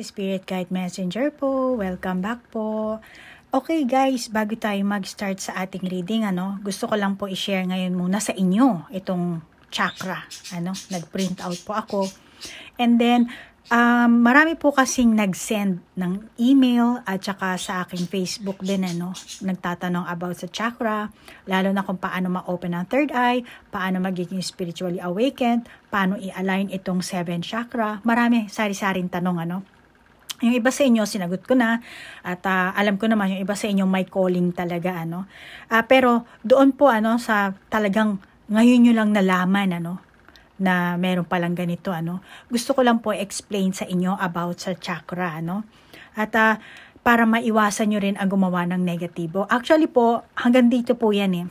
si Spirit Guide Messenger po. Welcome back po. Okay guys, bago tayo mag-start sa ating reading, ano, gusto ko lang po i-share ngayon muna sa inyo itong chakra. Ano, nag-print out po ako. And then, um, marami po kasing nag-send ng email at saka sa aking Facebook din, ano, nagtatanong about sa chakra, lalo na kung paano ma-open ang third eye, paano magiging spiritually awakened, paano i-align itong seven chakra. Marami, sari-saring tanong, ano. Yung iba sa inyo, sinagot ko na at uh, alam ko naman yung iba sa inyo may calling talaga ano. Uh, pero doon po ano sa talagang ngayon nyo lang nalaman ano na meron palang ganito ano. Gusto ko lang po explain sa inyo about sa chakra ano. At uh, para maiwasan nyo rin ang gumawa ng negatibo. Actually po, hanggang dito po yan eh.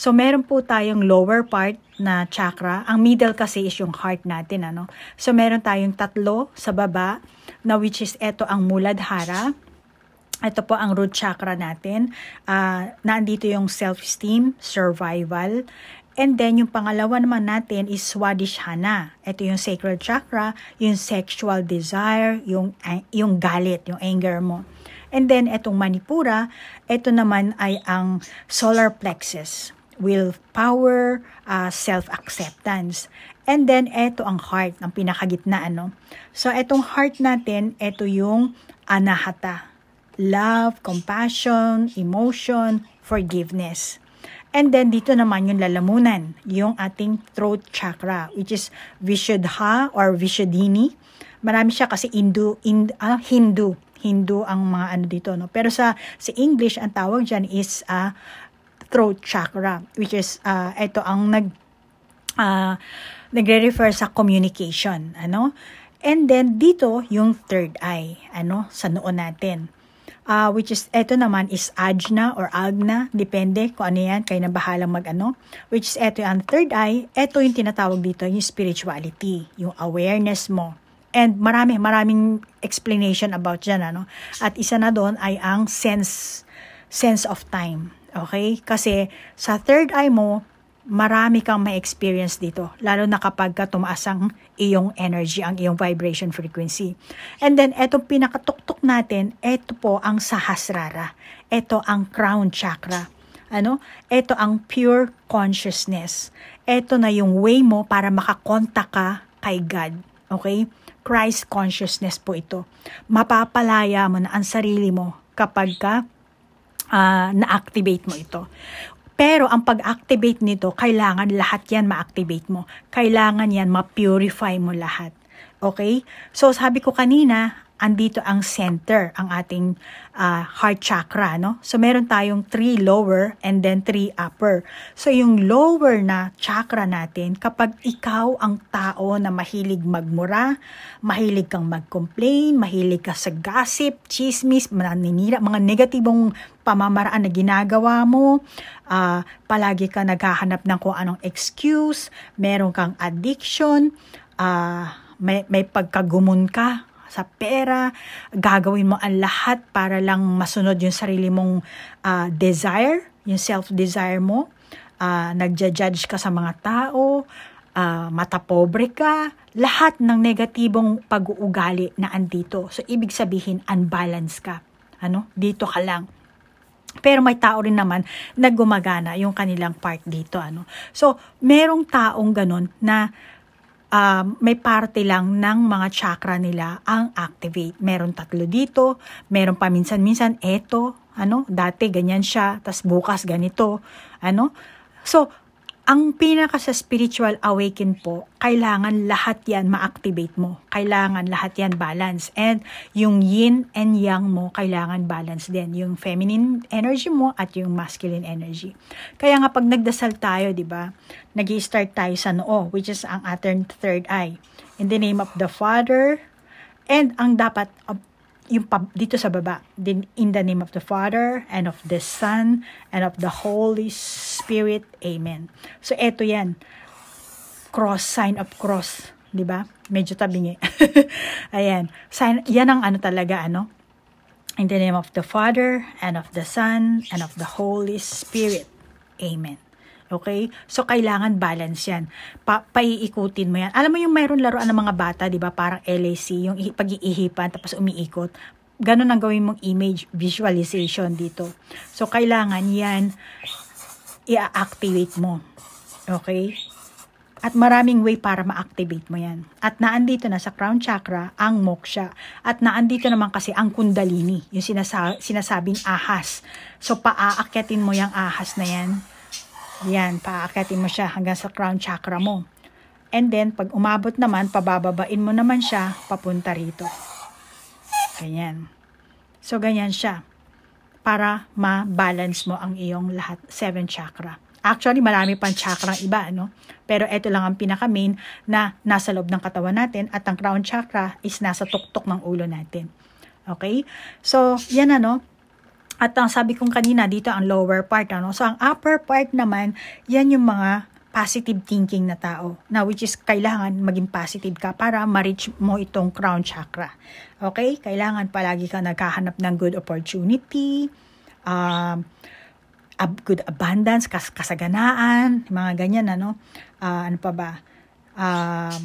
So, meron po tayong lower part na chakra. Ang middle kasi is yung heart natin, ano? So, meron tayong tatlo sa baba na which is eto ang Muladhara. Ito po ang root chakra natin. Uh, ah, nandito yung self-esteem, survival, And then, yung pangalawa naman natin is swadishana. Ito yung sacral chakra, yung sexual desire, yung, yung galit, yung anger mo. And then, etong Manipura, ito naman ay ang solar plexus Will power, uh, ah, self-acceptance. And then, eto ang heart, ang pinakagitna, ano? So, etong heart natin, eto yung anahata. Love, compassion, emotion, forgiveness. And then, dito naman yung lalamunan, yung ating throat chakra, which is Vishuddha or Vishuddhini. Marami siya kasi Hindu, Hindu, ah, Hindu, Hindu ang mga ano dito, no? Pero sa, sa English, ang tawag dyan is uh, throat chakra, which is, uh, ah, ito ang nag, uh, nagre-refer sa communication, ano? And then dito yung third eye, ano, sa noo natin. Uh, which is ito naman is ajna or agna, depende kung ano yan, kayo na bahalang mag-ano. Which is ito yung third eye, ito yung tinatawag dito yung spirituality, yung awareness mo. And marami maraming explanation about dyan, ano. At isa na doon ay ang sense sense of time. Okay? Kasi sa third eye mo, marami kang ma-experience dito, lalo na kapag ka tumaas ang iyong energy, ang iyong vibration frequency. And then, etong pinakatuktok natin, eto po ang sahasrara. Ito ang crown chakra. Ano? Ito ang pure consciousness. Ito na yung way mo para makakontak ka kay God. Okay? Christ consciousness po ito. Mapapalaya mo na ang sarili mo kapag ka uh, na-activate mo ito. Pero ang pag-activate nito, kailangan lahat yan ma-activate mo. Kailangan yan ma-purify mo lahat. Okay? So sabi ko kanina, andito ang center, ang ating uh, heart chakra, no? So, meron tayong three lower and then three upper. So, yung lower na chakra natin, kapag ikaw ang tao na mahilig magmura, mahilig kang mag-complain, mahilig ka sa gossip, chismis, maninira, mga negatibong pamamaraan na ginagawa mo, uh, palagi ka naghahanap ng kung anong excuse, meron kang addiction, uh, may, may pagkagumun ka sa pera, gagawin mo ang lahat para lang masunod yung sarili mong uh, desire, yung self-desire mo, uh, nagja-judge ka sa mga tao, uh, matapobre ka, lahat ng negatibong pag-uugali na andito. So, ibig sabihin, unbalanced ka. Ano? Dito ka lang pero may tao rin naman na gumagana yung kanilang part dito. Ano? So, merong taong ganun na uh, may parte lang ng mga chakra nila ang activate. Meron tatlo dito, meron paminsan-minsan eto, ano, dati ganyan siya, tas bukas ganito, ano. So, ang pinaka sa spiritual awaken po, kailangan lahat yan ma-activate mo. Kailangan lahat yan balance. And yung yin and yang mo, kailangan balance din. Yung feminine energy mo at yung masculine energy. Kaya nga pag nagdasal tayo, di ba, nag start tayo sa noo, which is ang ating third eye. In the name of the Father, and ang dapat yung pab- dito sa baba. Then, in the name of the Father, and of the Son, and of the Holy Spirit. Amen. So, eto yan. Cross, sign of cross. di ba Medyo tabingi. Eh. Ayan. Sign, yan ang ano talaga, ano? In the name of the Father, and of the Son, and of the Holy Spirit. Amen. Okay? So, kailangan balance yan. Pa paiikutin mo yan. Alam mo yung mayroon laruan ng mga bata, di ba? Parang LAC, yung pag-iihipan tapos umiikot. Ganun ang gawin mong image visualization dito. So, kailangan yan i-activate mo. Okay? At maraming way para ma-activate mo yan. At naandito na sa crown chakra, ang moksha. At naandito naman kasi ang kundalini, yung sinasa- sinasabing ahas. So, paaakyatin mo yung ahas na yan yan, paakatin mo siya hanggang sa crown chakra mo. And then, pag umabot naman, pabababain mo naman siya papunta rito. Ganyan. So, ganyan siya. Para ma-balance mo ang iyong lahat, seven chakra. Actually, marami pang chakra iba, no? Pero ito lang ang pinaka-main na nasa loob ng katawan natin at ang crown chakra is nasa tuktok ng ulo natin. Okay? So, yan ano. At ang sabi kong kanina, dito ang lower part. Ano? So, ang upper part naman, yan yung mga positive thinking na tao. Na which is, kailangan maging positive ka para ma-reach mo itong crown chakra. Okay? Kailangan palagi ka naghahanap ng good opportunity, um, uh, good abundance, kas kasaganaan, mga ganyan, ano? Uh, ano pa ba? Um, uh,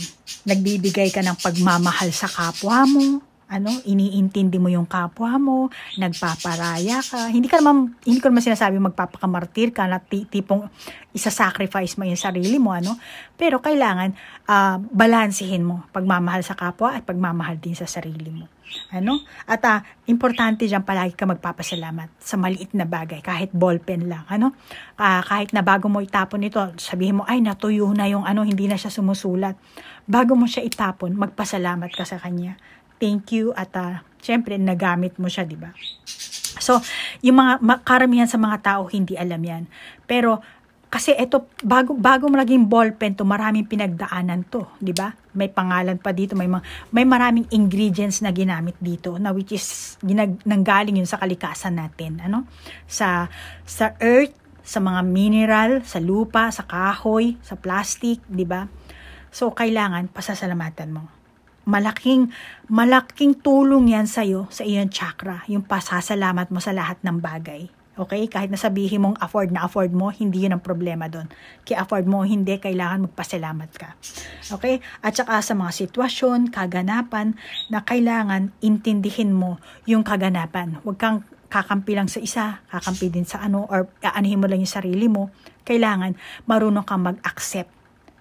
nagbibigay ka ng pagmamahal sa kapwa mo, ano, iniintindi mo yung kapwa mo, nagpaparaya ka. Hindi ka naman, hindi ko naman sinasabi magpapakamartir ka na tipong isa-sacrifice mo yung sarili mo, ano. Pero kailangan uh, balansehin mo pagmamahal sa kapwa at pagmamahal din sa sarili mo. Ano? At uh, importante diyan palagi ka magpapasalamat sa maliit na bagay, kahit ballpen lang, ano? Uh, kahit na bago mo itapon ito, sabihin mo, ay natuyo na yung ano, hindi na siya sumusulat. Bago mo siya itapon, magpasalamat ka sa kanya thank you at uh, syempre nagamit mo siya, 'di ba? So, yung mga makaramihan sa mga tao hindi alam 'yan. Pero kasi ito bago bago maging ballpen to, maraming pinagdaanan to, 'di ba? May pangalan pa dito, may mga, may maraming ingredients na ginamit dito na which is ginag, nanggaling yun sa kalikasan natin, ano? Sa sa earth, sa mga mineral, sa lupa, sa kahoy, sa plastic, 'di ba? So kailangan pasasalamatan mo malaking malaking tulong 'yan sa iyo sa iyong chakra, yung pasasalamat mo sa lahat ng bagay. Okay? Kahit nasabihin mong afford na afford mo, hindi 'yun ang problema doon. Kaya afford mo hindi, kailangan magpasalamat ka. Okay? At saka sa mga sitwasyon, kaganapan na kailangan intindihin mo yung kaganapan. Huwag kang kakampi lang sa isa, kakampi din sa ano, or aanihin mo lang yung sarili mo, kailangan marunong kang mag-accept.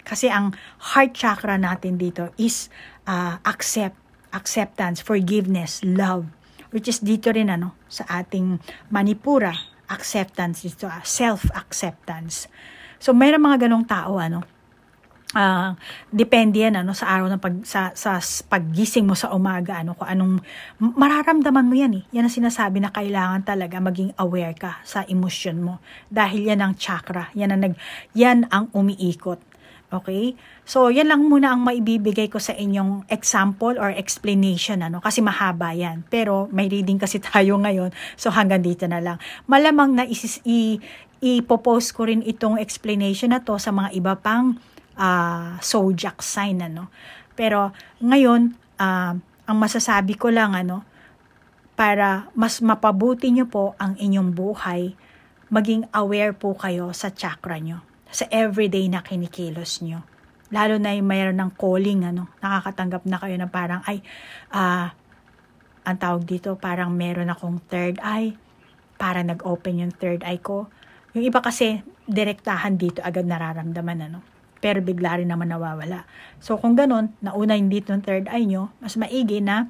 Kasi ang heart chakra natin dito is uh, accept, acceptance, forgiveness, love, which is dito rin ano, sa ating manipura, acceptance, dito, uh, self-acceptance. So, mayroon mga ganong tao, ano, uh, depende yan ano sa araw ng pag sa, sa paggising mo sa umaga ano kung anong mararamdaman mo yan eh yan ang sinasabi na kailangan talaga maging aware ka sa emosyon mo dahil yan ang chakra yan ang nag yan ang umiikot Okay? So, yan lang muna ang maibibigay ko sa inyong example or explanation, ano? Kasi mahaba yan. Pero, may reading kasi tayo ngayon. So, hanggang dito na lang. Malamang na isis i ipopost ko rin itong explanation na to sa mga iba pang uh, zodiac sign, ano? Pero, ngayon, uh, ang masasabi ko lang, ano? Para mas mapabuti nyo po ang inyong buhay, maging aware po kayo sa chakra nyo sa everyday na kinikilos nyo. Lalo na yung mayroon ng calling, ano, nakakatanggap na kayo na parang, ay, ah, uh, ang tawag dito, parang meron akong third eye, para nag-open yung third eye ko. Yung iba kasi, direktahan dito agad nararamdaman, ano. Pero bigla rin naman nawawala. So, kung ganun, nauna yung dito yung third eye nyo, mas maigi na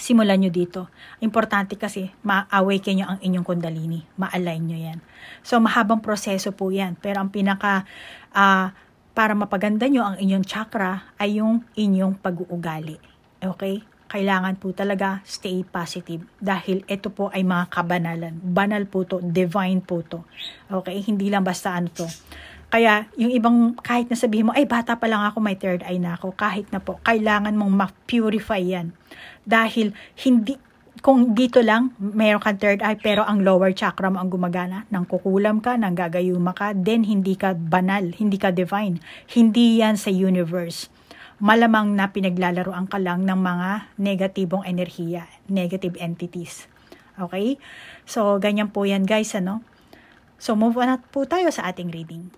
simulan nyo dito. Importante kasi ma-awaken nyo ang inyong kundalini. Ma-align nyo yan. So, mahabang proseso po yan. Pero ang pinaka, uh, para mapaganda nyo ang inyong chakra, ay yung inyong pag-uugali. Okay? Kailangan po talaga stay positive dahil ito po ay mga kabanalan. Banal po to, divine po to. Okay? Hindi lang basta ano to kaya yung ibang kahit na sabihin mo, ay bata pa lang ako, may third eye na ako, kahit na po, kailangan mong ma-purify yan. Dahil hindi, kung dito lang, meron kang third eye, pero ang lower chakra mo ang gumagana, nang kukulam ka, nang gagayuma ka, then hindi ka banal, hindi ka divine. Hindi yan sa universe malamang na pinaglalaroan ka lang ng mga negatibong enerhiya, negative entities. Okay? So, ganyan po yan guys, ano? So, move on na po tayo sa ating reading.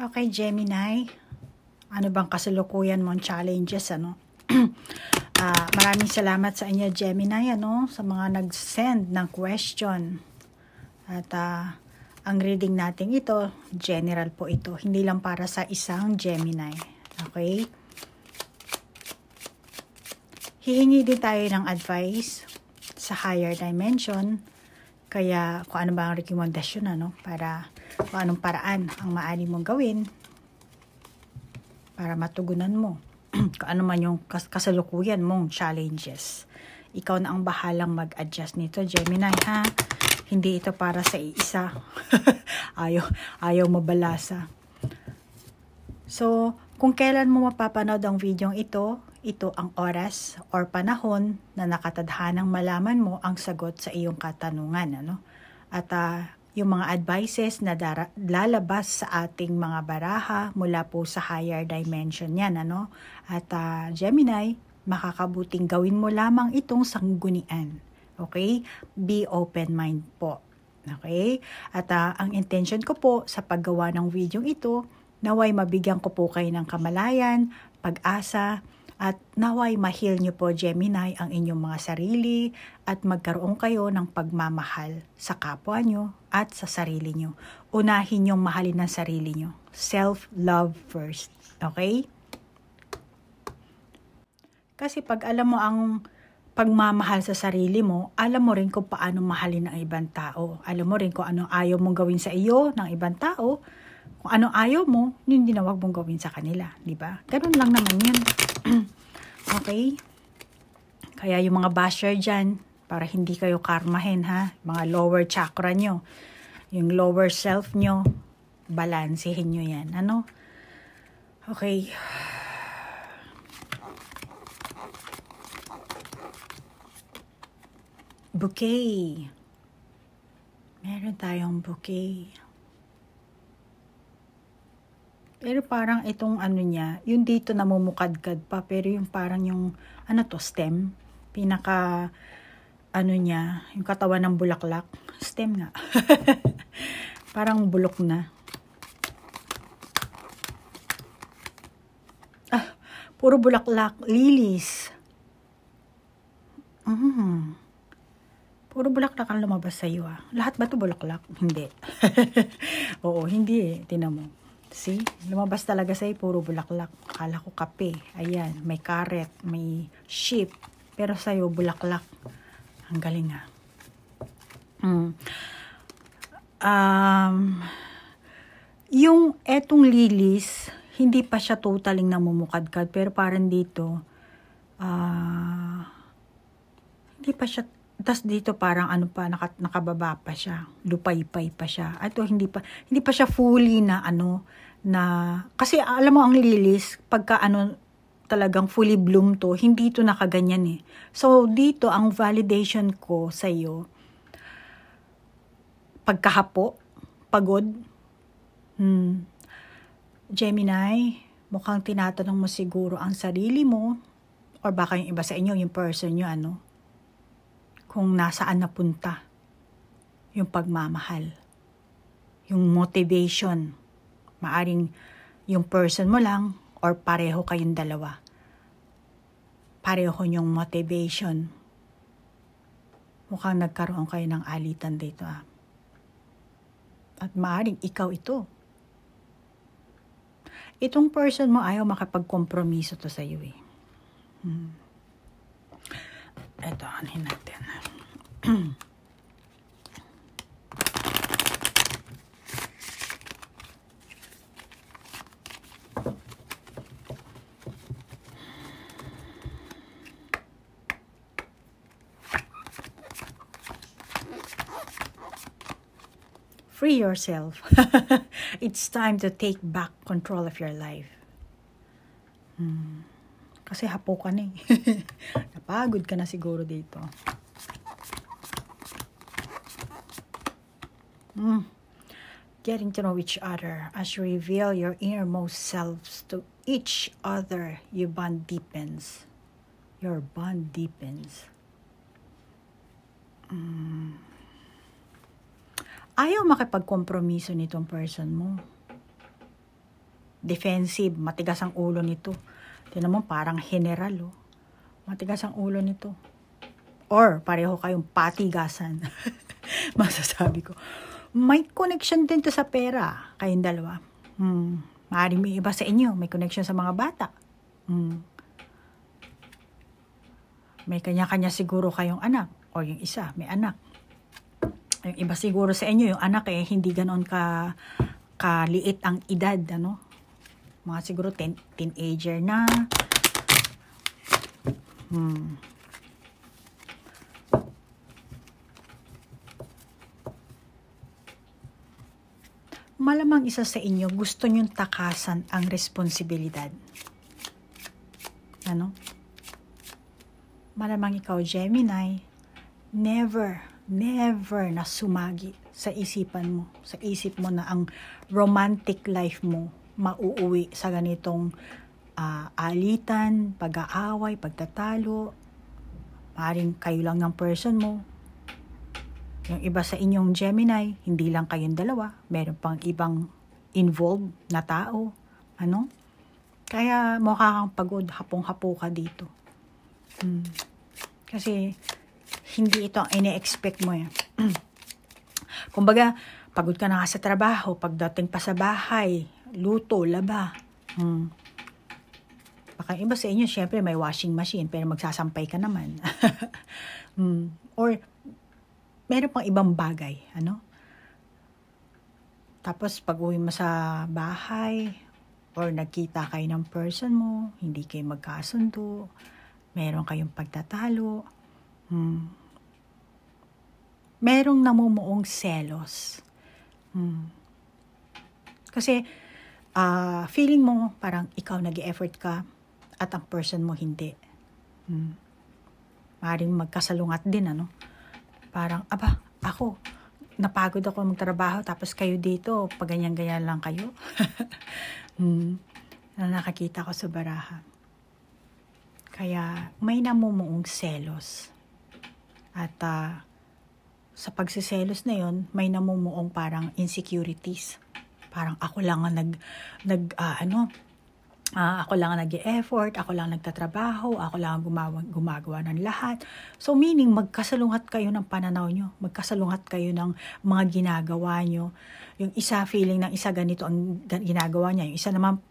Okay, Gemini. Ano bang kasalukuyan mong challenges, ano? uh, maraming salamat sa inyo, Gemini, ano? Sa mga nag-send ng question. At uh, ang reading natin ito, general po ito. Hindi lang para sa isang Gemini. Okay? Hihingi din tayo ng advice sa higher dimension. Kaya kung ano ba ang recommendation, ano? Para kung anong paraan ang maaari mong gawin para matugunan mo kung ano man yung kas kasalukuyan mong challenges. Ikaw na ang bahalang mag-adjust nito, Gemini, ha? Hindi ito para sa isa. ayaw, ayaw mabalasa. So, kung kailan mo mapapanood ang video ito, ito ang oras or panahon na nakatadhanang malaman mo ang sagot sa iyong katanungan. Ano? At uh, yung mga advices na dara- lalabas sa ating mga baraha mula po sa higher dimension yan. Ano? At uh, Gemini, makakabuting gawin mo lamang itong sanggunian. Okay? Be open-mind po. Okay? At uh, ang intention ko po sa paggawa ng video ito, naway mabigyan ko po kayo ng kamalayan, pag-asa, at naway mahil niyo po Gemini ang inyong mga sarili at magkaroon kayo ng pagmamahal sa kapwa niyo at sa sarili niyo. Unahin yung mahalin ang sarili niyo. Self-love first. Okay? Kasi pag alam mo ang pagmamahal sa sarili mo, alam mo rin kung paano mahalin ang ibang tao. Alam mo rin kung anong ayaw mong gawin sa iyo ng ibang tao kung ano ayaw mo, yun din wag mong gawin sa kanila, 'di ba? Ganun lang naman 'yan. okay? Kaya yung mga basher diyan, para hindi kayo karmahin ha, mga lower chakra nyo, yung lower self nyo, balansehin nyo yan. Ano? Okay. Bouquet. Meron tayong bouquet. Pero parang itong ano niya, yung dito namumukadkad pa, pero yung parang yung, ano to, stem. Pinaka, ano niya, yung katawan ng bulaklak. Stem nga. parang bulok na. Ah, puro bulaklak. Lilies. Mm. Mm-hmm. Puro bulaklak ang lumabas sa'yo ah. Lahat ba ito bulaklak? Hindi. Oo, hindi eh. Tinan mo. See? Lumabas talaga sa'yo, puro bulaklak. Akala ko kape. Ayan, may carrot, may sheep. Pero sa'yo, bulaklak. Ang galing ha. Ah. Mm. Um, yung etong lilies, hindi pa siya totaling namumukadkad. Pero parang dito, ah, uh, hindi pa siya tas dito parang ano pa naka, nakababa pa siya lupaypay pa siya ato hindi pa hindi pa siya fully na ano na kasi alam mo ang lilis pagka ano talagang fully bloom to hindi to nakaganyan eh so dito ang validation ko sa iyo pagkahapo pagod hmm. Gemini mukhang tinatanong mo siguro ang sarili mo or baka yung iba sa inyo yung person nyo ano kung nasaan napunta yung pagmamahal, yung motivation. Maaring yung person mo lang or pareho kayong dalawa. Pareho yung motivation. Mukhang nagkaroon kayo ng alitan dito ah. At maaring ikaw ito. Itong person mo ayaw makapagkompromiso to sa iyo eh. Hmm free yourself. it's time to take back control of your life. Hmm. Kasi hapo ka na eh. Napagod ka na siguro dito. Mm. Getting to know each other. As you reveal your innermost selves to each other, your bond deepens. Your bond deepens. Mm. Ayaw makipagkompromiso nitong person mo. Defensive, matigas ang ulo nito Tinan mo, parang general, oh. Matigas ang ulo nito. Or, pareho kayong patigasan. Masasabi ko. May connection din to sa pera, kayong dalawa. Hmm. Maaaring may iba sa inyo, may connection sa mga bata. Hmm. May kanya-kanya siguro kayong anak. O yung isa, may anak. Yung iba siguro sa inyo, yung anak eh, hindi ganon ka kaliit ang edad, ano? mga siguro teen, teenager na. Hmm. Malamang isa sa inyo, gusto nyong takasan ang responsibilidad. Ano? Malamang ikaw, Gemini, never, never na sumagi sa isipan mo, sa isip mo na ang romantic life mo mauuwi sa ganitong uh, alitan, pag-aaway, pagtatalo. Maring kayo lang ng person mo. Yung iba sa inyong Gemini, hindi lang kayong dalawa. Meron pang ibang involved na tao. Ano? Kaya mukha kang pagod, hapong-hapo ka dito. Hmm. Kasi hindi ito ang ine-expect mo. Eh. Kumbaga, pagod ka na sa trabaho, pagdating pa sa bahay, luto, laba. Hmm. Baka iba sa inyo, syempre may washing machine, pero magsasampay ka naman. hmm. Or, meron pang ibang bagay, ano? Tapos, pag uwi mo sa bahay, or nagkita kayo ng person mo, hindi kayo magkasundo, meron kayong pagtatalo, hmm. merong namumuong selos. Hmm. Kasi, uh, feeling mo parang ikaw nag effort ka at ang person mo hindi. Hmm. Maring magkasalungat din, ano? Parang, aba, ako, napagod ako magtrabaho tapos kayo dito, pag ganyan-ganyan lang kayo. hmm. Na nakakita ko sa baraha. Kaya may namumuong selos. At uh, sa pagsiselos na yon may namumuong parang insecurities parang ako lang ang nag, nag uh, ano, Uh, ako lang ang nag-effort, ako lang nagtatrabaho, ako lang ang gumawa, gumagawa ng lahat. So meaning, magkasalungat kayo ng pananaw nyo, magkasalungat kayo ng mga ginagawa nyo. Yung isa feeling ng isa ganito ang ginagawa niya, yung isa naman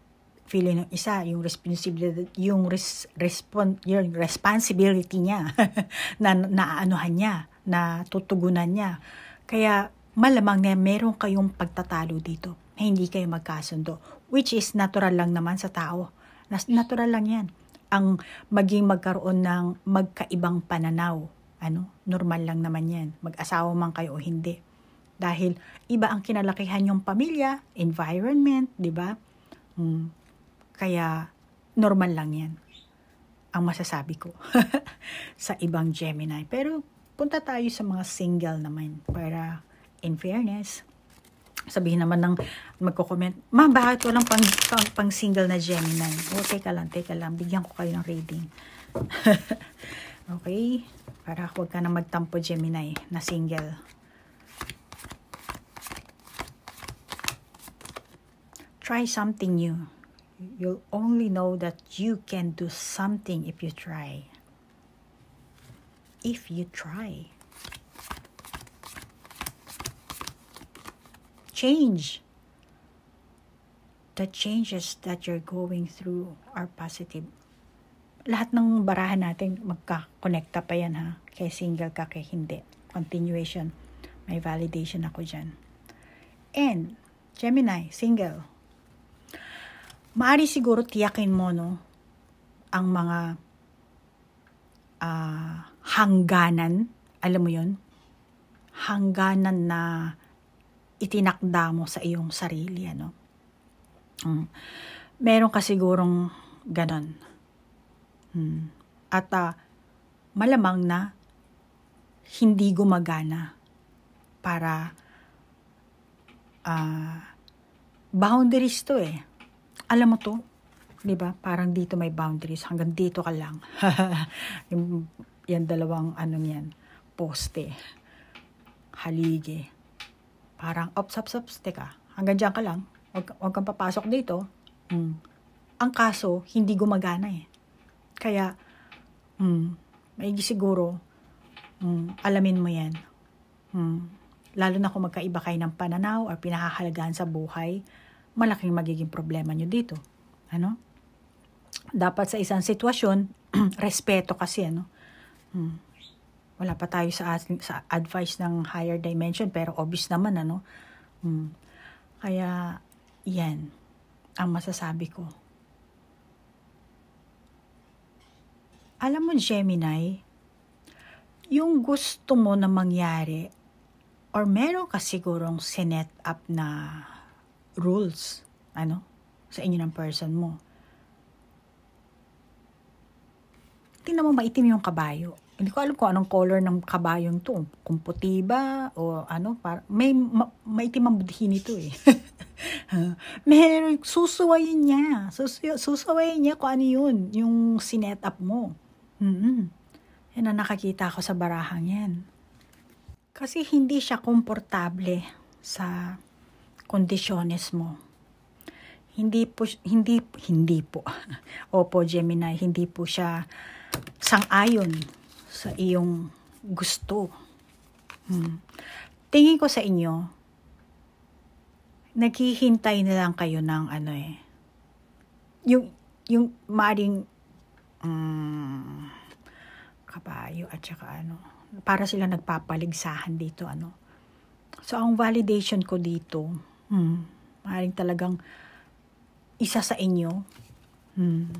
feeling ng isa, yung responsibility, yung, res, respon, yung responsibility niya, na naaanuhan niya, na tutugunan niya. Kaya malamang na meron kayong pagtatalo dito na hindi kayo magkasundo. Which is natural lang naman sa tao. Natural lang yan. Ang maging magkaroon ng magkaibang pananaw. Ano? Normal lang naman yan. Mag-asawa man kayo o hindi. Dahil iba ang kinalakihan yung pamilya, environment, di ba? Hmm. Kaya normal lang yan. Ang masasabi ko sa ibang Gemini. Pero punta tayo sa mga single naman para in fairness, sabihin naman ng magko-comment, ma, bakit walang pang, pang, pang single na Gemini? O, oh, teka lang, teka lang, bigyan ko kayo ng reading. okay, para huwag ka na magtampo Gemini na single. Try something new. You'll only know that you can do something if you try. If you try. change. The changes that you're going through are positive. Lahat ng barahan natin, magka-connecta pa yan ha. Kay single ka, kay hindi. Continuation. May validation ako dyan. And, Gemini, single. Maari siguro tiyakin mo, no, ang mga uh, hangganan, alam mo yon hangganan na itinakda mo sa iyong sarili. Ano? Mm. Meron ka sigurong ganon. Mm. At uh, malamang na hindi gumagana para uh, boundaries to eh. Alam mo to, 'di ba? Parang dito may boundaries, hanggang dito ka lang. yung, yan dalawang ano niyan, poste, haligi. Parang, ops, ops, ops, teka, hanggang dyan ka lang. Huwag, huwag kang papasok dito. Mm. Ang kaso, hindi gumagana eh. Kaya, mm, maigi siguro, mm, alamin mo yan. Mm. Lalo na kung magkaiba kayo ng pananaw or pinakahalagaan sa buhay, malaking magiging problema nyo dito. Ano? Dapat sa isang sitwasyon, respeto kasi, ano? Mm wala pa tayo sa, sa advice ng higher dimension, pero obvious naman, ano? Hmm. Kaya, yan ang masasabi ko. Alam mo, Gemini, yung gusto mo na mangyari, or meron ka sigurong sinet up na rules, ano, sa inyo ng person mo. Tingnan mo, maitim yung kabayo. Hindi ko alam kung anong color ng kabayong to. Kung puti ba o ano. Para, may ma, maitim budhi nito eh. may susuwayin niya. Susu, susuwayin niya kung ano yun. Yung sinet up mo. Mm-hmm. Yan ang nakakita ko sa barahang yan. Kasi hindi siya komportable sa kondisyones mo hindi po hindi hindi po Opo Gemini hindi po siya sang-ayon sa iyong gusto. Hmm. Tingin ko sa inyo, naghihintay na lang kayo ng ano eh. Yung, yung maaring um, kabayo at saka ano. Para sila nagpapaligsahan dito ano. So, ang validation ko dito, hmm, maaring talagang isa sa inyo. Hmm,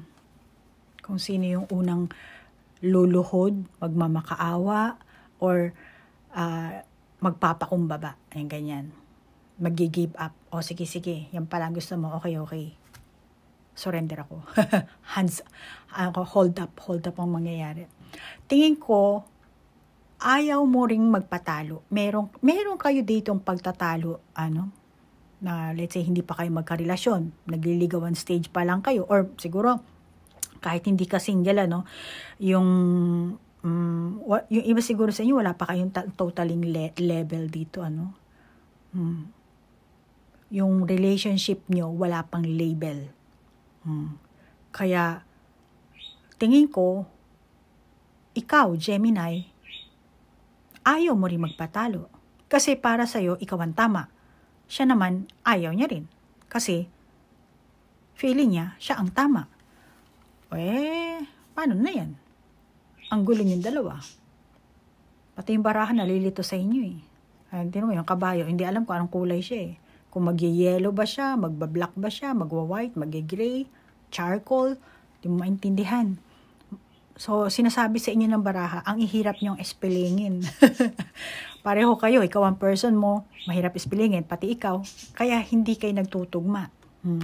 kung sino yung unang luluhod, magmamakaawa, or uh, magpapakumbaba. Ayan, ganyan. Mag-give up. O, sige, sige. Yan pala gusto mo. Okay, okay. Surrender ako. Hands, ako, hold up. Hold up ang mangyayari. Tingin ko, ayaw mo ring magpatalo. Meron, meron kayo dito ang pagtatalo, ano, na let's say hindi pa kayo magkarelasyon, nagliligawan stage pa lang kayo, or siguro kahit hindi ka single, ano, yung, um, yung iba siguro sa inyo, wala pa kayong totaling le level dito, ano. Hmm. Yung relationship nyo, wala pang label. Hmm. Kaya, tingin ko, ikaw, Gemini, ayaw mo rin magpatalo. Kasi para sa iyo ikaw ang tama. Siya naman, ayaw niya rin. Kasi, feeling niya, siya ang tama. Eh, paano na yan? Ang gulo yung dalawa. Pati yung barahan nalilito sa inyo eh. Ay, hindi mo yung kabayo, hindi alam ko anong kulay siya eh. Kung magye-yellow ba siya, magba-black ba siya, magwa-white, magye-gray, charcoal, hindi mo maintindihan. So, sinasabi sa inyo ng baraha, ang ihirap niyong espelingin. Pareho kayo, ikaw ang person mo, mahirap espelingin, pati ikaw. Kaya hindi kayo nagtutugma. Hmm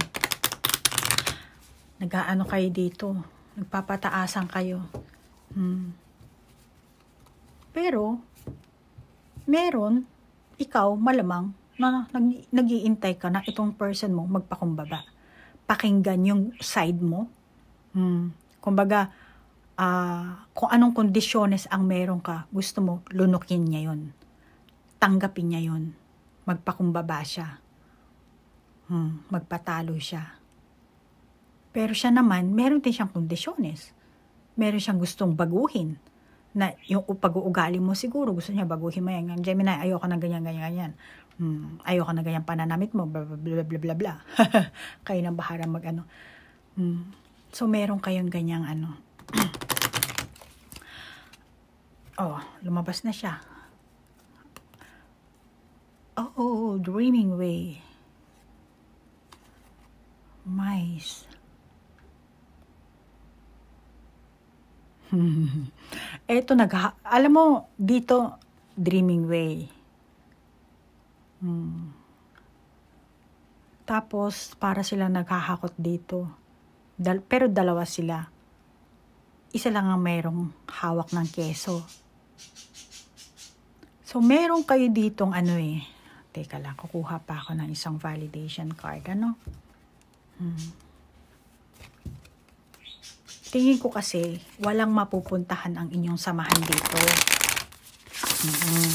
nagaano kayo dito. Nagpapataasan kayo. Hmm. Pero, meron, ikaw, malamang, na nag, nag-iintay ka na itong person mo magpakumbaba. Pakinggan yung side mo. Hmm. Kumbaga, uh, kung anong kondisyones ang meron ka, gusto mo, lunukin niya yon Tanggapin niya yon Magpakumbaba siya. Hmm. Magpatalo siya. Pero siya naman, meron din siyang kondisyones. Meron siyang gustong baguhin. Na yung pag-uugali mo siguro, gusto niya baguhin mo yan. Gemini, ayoko ng ganyan, ganyan, ganyan. Hmm, ayoko ng ganyan pananamit mo, bla, bla, bla, bla, bla. Kayo nang baharang mag ano. Hmm. So, meron kayong ganyang ano. oh, lumabas na siya. Oh, oh, oh dreaming way. Mice. Eto, nag alam mo, dito, dreaming way. Hmm. Tapos, para sila naghahakot dito. Dal pero dalawa sila. Isa lang ang merong hawak ng keso. So, meron kayo ditong ano eh. Teka lang, kukuha pa ako ng isang validation card. Ano? Hmm tingin ko kasi walang mapupuntahan ang inyong samahan dito. Mm -hmm.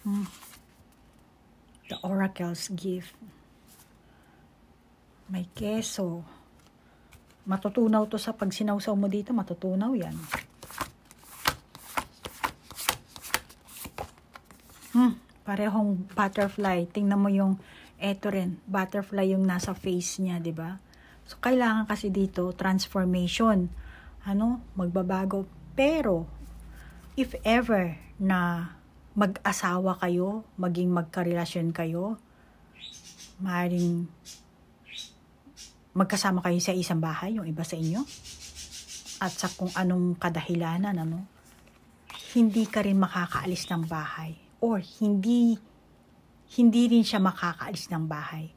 Mm. The oracles give. May keso. Matutunaw to sa pag sinawsaw mo dito, matutunaw yan. Hmm, parehong butterfly. Tingnan mo yung eto rin, butterfly yung nasa face niya, 'di ba? So kailangan kasi dito transformation. Ano, magbabago. Pero if ever na mag-asawa kayo, maging magkarelasyon kayo, maaaring magkasama kayo sa isang bahay, yung iba sa inyo. At sa kung anong kadahilanan, ano, hindi ka rin makakaalis ng bahay. Or hindi, hindi rin siya makakaalis ng bahay.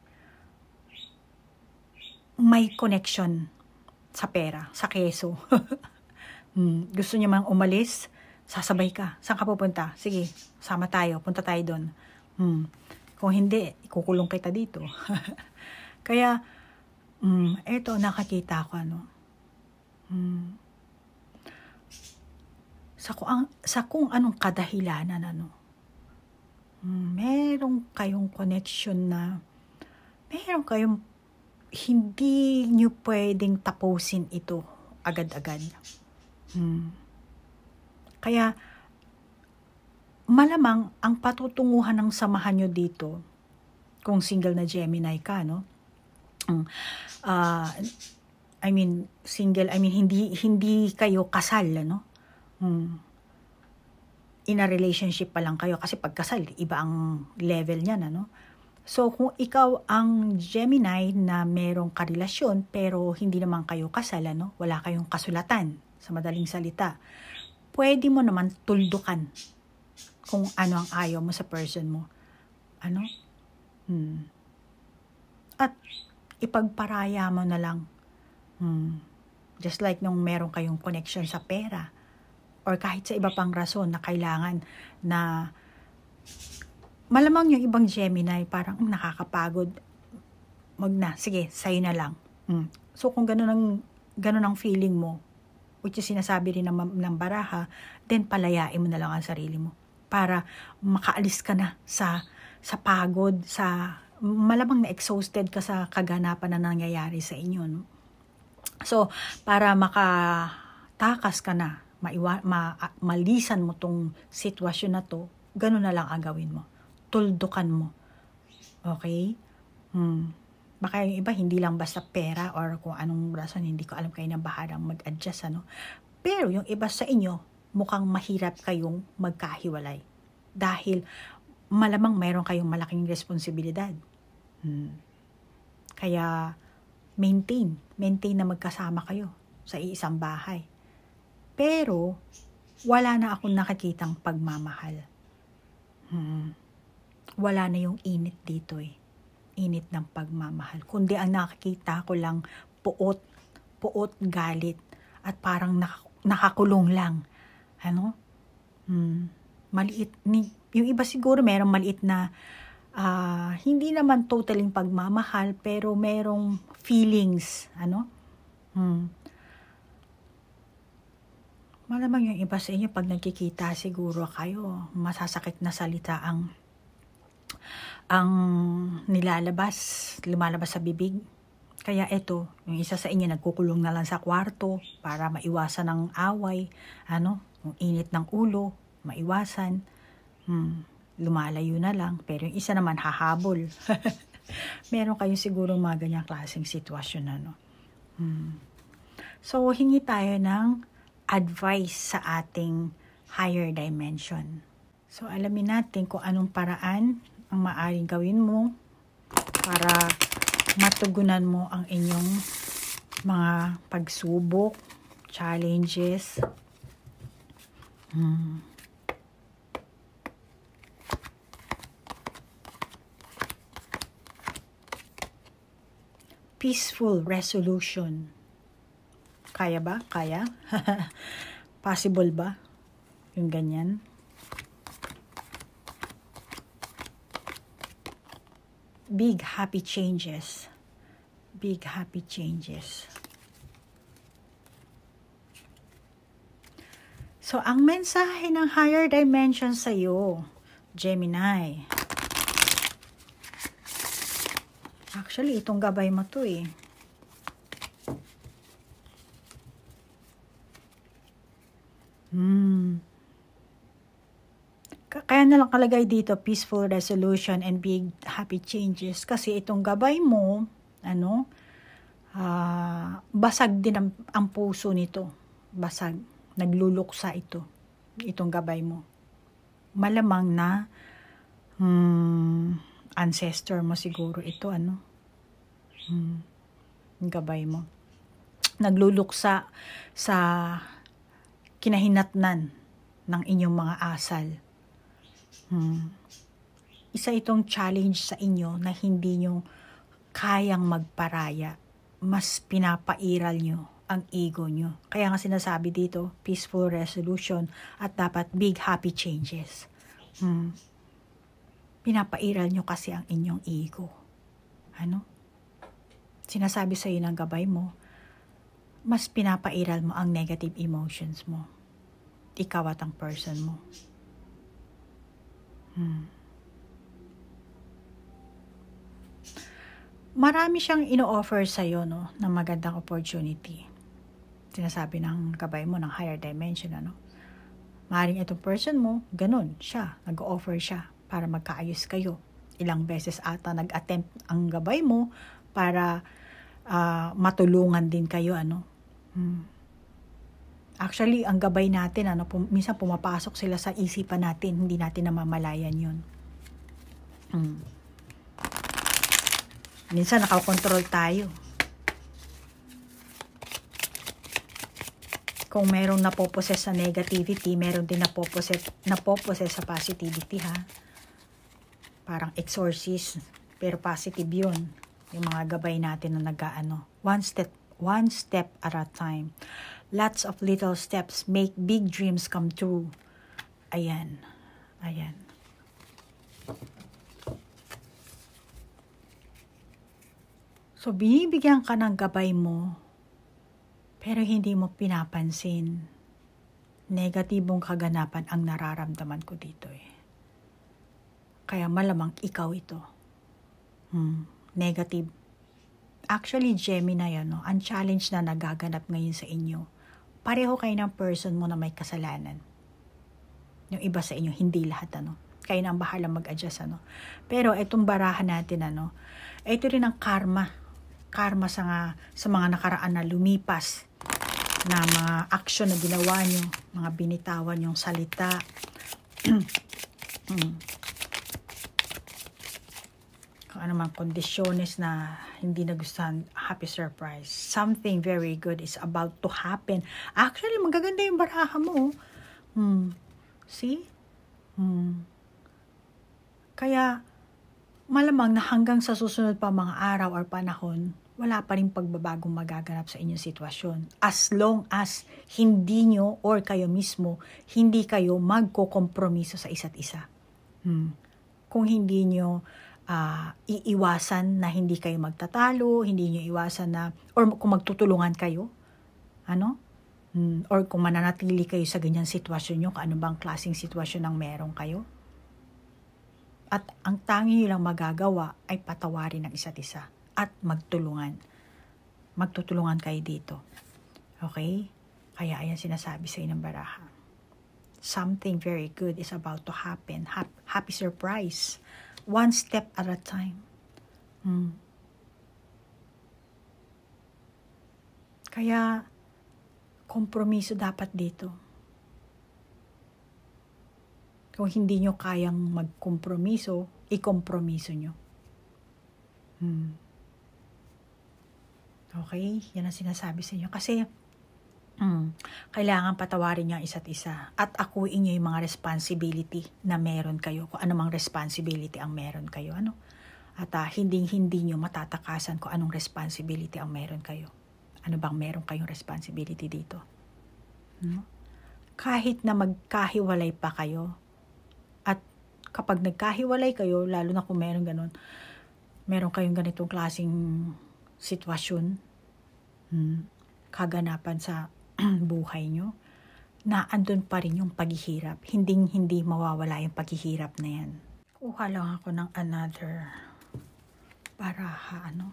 May connection sa pera, sa keso. hmm, gusto niya mang umalis, sasabay ka. Saan ka pupunta? Sige, sama tayo. Punta tayo doon. Hmm. Kung hindi, ikukulong kita dito. Kaya, Mm, eto nakakita ko ano. Mm. Sa kung, ang, sa kung anong kadahilanan ano. Mm, merong kayong connection na meron kayong hindi nyo pwedeng tapusin ito agad-agad. Mm. Kaya malamang ang patutunguhan ng samahan nyo dito kung single na Gemini ka, no? uh, I mean single I mean hindi hindi kayo kasal ano Mm. in a relationship pa lang kayo kasi pagkasal iba ang level niyan ano so kung ikaw ang Gemini na merong karelasyon pero hindi naman kayo kasal ano wala kayong kasulatan sa madaling salita pwede mo naman tuldukan kung ano ang ayaw mo sa person mo ano hmm. at ipagparaya mo na lang. Hmm. Just like nung meron kayong connection sa pera or kahit sa iba pang rason na kailangan na malamang yung ibang Gemini parang hmm, nakakapagod wag na, sige, sa'yo na lang. Mm. So, kung ganun ang, ganun ang feeling mo, which is sinasabi rin ng, ng baraha, then palayain mo na lang ang sarili mo para makaalis ka na sa, sa pagod, sa malamang na exhausted ka sa kaganapan na nangyayari sa inyo. No? So, para makatakas ka na, maiwa, ma, malisan mo tong sitwasyon na to, ganun na lang ang gawin mo. Tuldukan mo. Okay? Hmm. Baka yung iba, hindi lang basta pera or kung anong rason, hindi ko alam kayo na bahalang mag-adjust. Ano? Pero yung iba sa inyo, mukhang mahirap kayong magkahiwalay. Dahil malamang mayroon kayong malaking responsibilidad. Hmm. Kaya maintain, maintain na magkasama kayo sa iisang bahay. Pero wala na akong nakikitang pagmamahal. Hmm. Wala na yung init dito eh. Init ng pagmamahal. Kundi ang nakikita ko lang puot, puot galit at parang nak- nakakulong lang. Ano? Hmm. Maliit. Ni- yung iba siguro merong maliit na uh, hindi naman totaling pagmamahal pero merong feelings ano hmm. malamang yung iba sa inyo pag nagkikita siguro kayo masasakit na salita ang ang nilalabas lumalabas sa bibig kaya ito, yung isa sa inyo nagkukulong na lang sa kwarto para maiwasan ang away, ano, yung init ng ulo, maiwasan. Hmm lumalayo na lang, pero yung isa naman hahabol. Meron kayong siguro mga ganyang klaseng sitwasyon na, no? Hmm. So, hingi tayo ng advice sa ating higher dimension. So, alamin natin kung anong paraan ang maaring gawin mo para matugunan mo ang inyong mga pagsubok, challenges. Hmm peaceful resolution. Kaya ba? Kaya? Possible ba? Yung ganyan? Big happy changes. Big happy changes. So, ang mensahe ng higher dimension sa'yo, Gemini, Actually, itong gabay mo to eh. Hmm. Kaya na lang kalagay dito, peaceful resolution and big happy changes. Kasi itong gabay mo, ano, uh, basag din ang, ang puso nito. Basag. Nagluluksa ito. Itong gabay mo. Malamang na, hmm, ancestor mo siguro ito, ano, Hmm. Gabay mo. Nagluluksa sa kinahinatnan ng inyong mga asal. Hmm. Isa itong challenge sa inyo na hindi nyo kayang magparaya. Mas pinapairal nyo ang ego nyo. Kaya nga sinasabi dito, peaceful resolution at dapat big happy changes. Hmm. Pinapairal nyo kasi ang inyong ego. Ano? sinasabi sa iyo ng gabay mo, mas pinapairal mo ang negative emotions mo. Ikaw at ang person mo. Hmm. Marami siyang ino-offer sa'yo no, ng magandang opportunity. Sinasabi ng gabay mo ng higher dimension. Ano? Maring itong person mo, ganun siya. Nag-offer siya para magkaayos kayo. Ilang beses ata nag-attempt ang gabay mo para uh, matulungan din kayo ano. Hmm. Actually, ang gabay natin ano, pum- minsan pumapasok sila sa isipan natin, hindi natin namamalayan 'yon. Hmm. Minsan nakakontrol tayo. Kung merong napoposes sa negativity, meron din na na napoposes sa positivity ha. Parang exorcist, pero positive 'yon. Yung mga gabay natin na nagaano One step, one step at a time. Lots of little steps make big dreams come true. Ayan. Ayan. So, binibigyan ka ng gabay mo, pero hindi mo pinapansin. Negatibong kaganapan ang nararamdaman ko dito eh. Kaya malamang ikaw ito. Hmm negative. Actually, Gemini, ano, ang challenge na nagaganap ngayon sa inyo, pareho kayo ng person mo na may kasalanan. Yung iba sa inyo, hindi lahat, ano. Kayo na ang bahala mag-adjust, ano. Pero itong barahan natin, ano, ito rin ang karma. Karma sa, nga, sa mga nakaraan na lumipas na mga action na ginawa nyo, mga binitawan yung salita. Hmm ano mang conditions na hindi nagustuhan, happy surprise. Something very good is about to happen. Actually, magaganda yung baraha mo. Oh. Hmm. See? Hmm. Kaya, malamang na hanggang sa susunod pa mga araw or panahon, wala pa rin pagbabagong magaganap sa inyong sitwasyon. As long as hindi nyo or kayo mismo, hindi kayo magkokompromiso sa isa't isa. Hmm. Kung hindi nyo uh, iiwasan na hindi kayo magtatalo, hindi niyo iwasan na, or kung magtutulungan kayo, ano? Mm, or kung mananatili kayo sa ganyang sitwasyon nyo, kung ano bang klaseng sitwasyon ang meron kayo. At ang tanging nyo lang magagawa ay patawarin ng isa't isa at magtulungan. Magtutulungan kayo dito. Okay? Kaya ayan sinasabi sa inyo baraha. Something very good is about to happen. Ha- happy surprise one step at a time. Hmm. Kaya, kompromiso dapat dito. Kung hindi nyo kayang magkompromiso, ikompromiso nyo. Hmm. Okay? Yan ang sinasabi sa inyo. Kasi, Mm. Kailangan patawarin niyo ang isa't isa at akuin niyo yung mga responsibility na meron kayo. Kung anumang responsibility ang meron kayo. Ano? At uh, ah, hinding-hindi niyo matatakasan kung anong responsibility ang meron kayo. Ano bang meron kayong responsibility dito? Hmm? Kahit na magkahiwalay pa kayo, at kapag nagkahiwalay kayo, lalo na kung meron ganun, meron kayong ganitong klasing sitwasyon, hmm, kaganapan sa buhay nyo, na andun pa rin yung paghihirap. Hindi, hindi mawawala yung paghihirap na yan. Kuha lang ako ng another para ha, ano.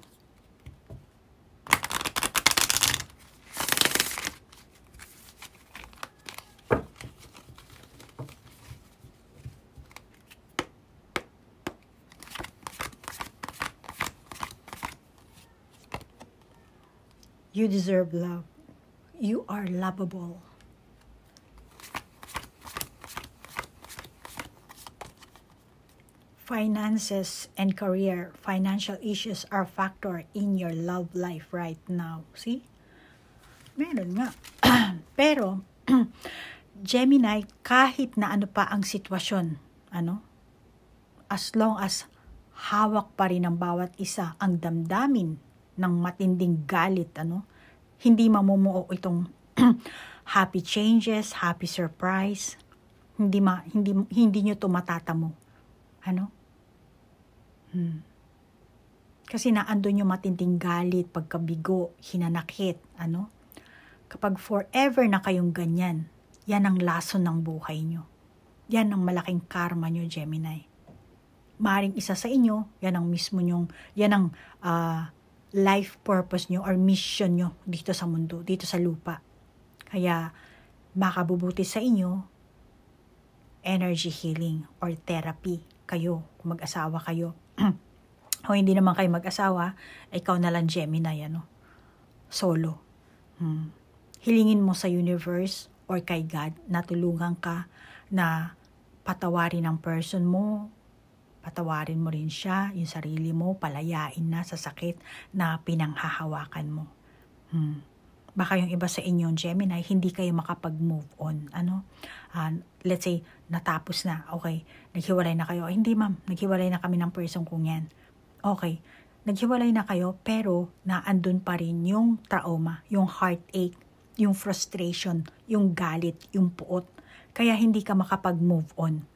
You deserve love. You are lovable. Finances and career, financial issues are factor in your love life right now. See? Meron nga. Pero, Gemini, kahit na ano pa ang sitwasyon, ano? As long as hawak pa rin ng bawat isa ang damdamin ng matinding galit, ano? hindi mamumuo itong happy changes, happy surprise. Hindi ma, hindi hindi niyo to matatamo. Ano? Hmm. Kasi naandun yung matinding galit, pagkabigo, hinanakit, ano? Kapag forever na kayong ganyan, yan ang laso ng buhay nyo. Yan ang malaking karma nyo, Gemini. Maring isa sa inyo, yan ang mismo nyong, yan ang uh, life purpose nyo or mission nyo dito sa mundo, dito sa lupa. Kaya, makabubuti sa inyo, energy healing or therapy kayo, kung mag-asawa kayo. o hindi naman kayo mag-asawa, ikaw na lang Gemini, ano? Solo. Hmm. Hilingin mo sa universe or kay God na tulungan ka na patawarin ang person mo Patawarin mo rin siya, yung sarili mo, palayain na sa sakit na pinanghahawakan mo. Hmm. Baka yung iba sa inyo, Gemini, hindi kayo makapag-move on. Ano? Uh, let's say, natapos na. Okay, naghiwalay na kayo. hindi ma'am, naghiwalay na kami ng person kong yan. Okay, naghiwalay na kayo pero naandun pa rin yung trauma, yung heartache, yung frustration, yung galit, yung puot. Kaya hindi ka makapag-move on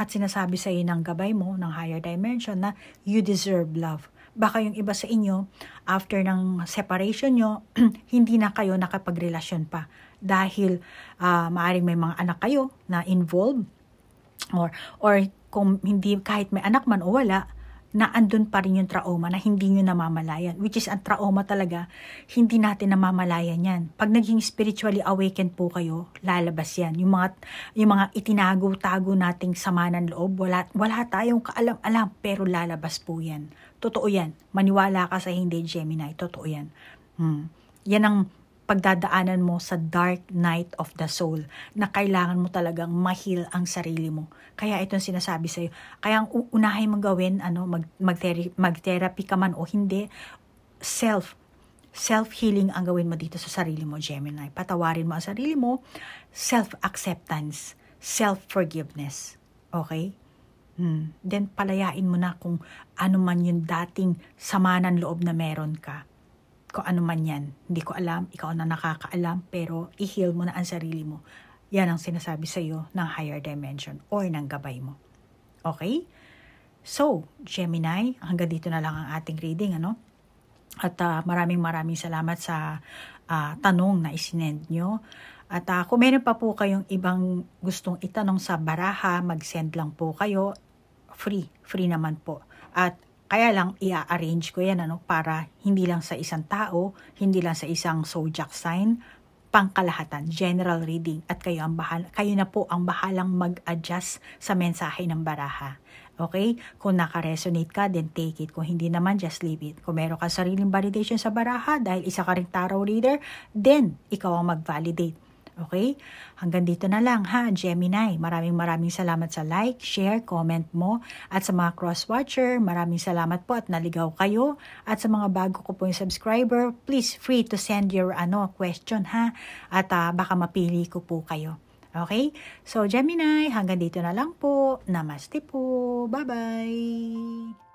at sinasabi sa iyo ng gabay mo, ng higher dimension na you deserve love. Baka yung iba sa inyo, after ng separation nyo, hindi na kayo nakapagrelasyon pa. Dahil uh, maaring may mga anak kayo na involved or, or kung hindi kahit may anak man o wala, na andun pa rin yung trauma na hindi nyo namamalayan. Which is, ang trauma talaga, hindi natin namamalayan yan. Pag naging spiritually awakened po kayo, lalabas yan. Yung mga, yung mga itinago-tago nating sama ng loob, wala, wala tayong kaalam-alam, pero lalabas po yan. Totoo yan. Maniwala ka sa hindi, Gemini. Totoo yan. Hmm. Yan ang pagdadaanan mo sa dark night of the soul na kailangan mo talagang mahil ang sarili mo. Kaya itong sinasabi sa'yo. Kaya ang unahin mong gawin, ano, mag, mag-therapy, mag-therapy ka man o hindi, self self-healing ang gawin mo dito sa sarili mo, Gemini. Patawarin mo ang sarili mo, self-acceptance, self-forgiveness. Okay? Hmm. Then palayain mo na kung ano man yung dating sama ng loob na meron ka ko ano man yan. Hindi ko alam, ikaw na nakakaalam, pero i-heal mo na ang sarili mo. Yan ang sinasabi sa iyo ng higher dimension or ng gabay mo. Okay? So, Gemini, hanggang dito na lang ang ating reading, ano? At uh, maraming maraming salamat sa uh, tanong na isinend nyo. At uh, kung meron pa po kayong ibang gustong itanong sa baraha, mag-send lang po kayo. Free. Free naman po. At kaya lang, i-arrange ko yan ano, para hindi lang sa isang tao, hindi lang sa isang zodiac sign, pangkalahatan, general reading, at kayo, ang bahala, kayo na po ang bahalang mag-adjust sa mensahe ng baraha. Okay? Kung nakaresonate ka, then take it. Kung hindi naman, just leave it. Kung meron ka sariling validation sa baraha dahil isa ka rin tarot reader, then ikaw ang mag-validate Okay? Hanggang dito na lang ha, Gemini. Maraming maraming salamat sa like, share, comment mo. At sa mga cross-watcher, maraming salamat po at naligaw kayo. At sa mga bago ko po yung subscriber, please free to send your ano question ha. At uh, baka mapili ko po kayo. Okay? So, Gemini, hanggang dito na lang po. Namaste po. Bye-bye!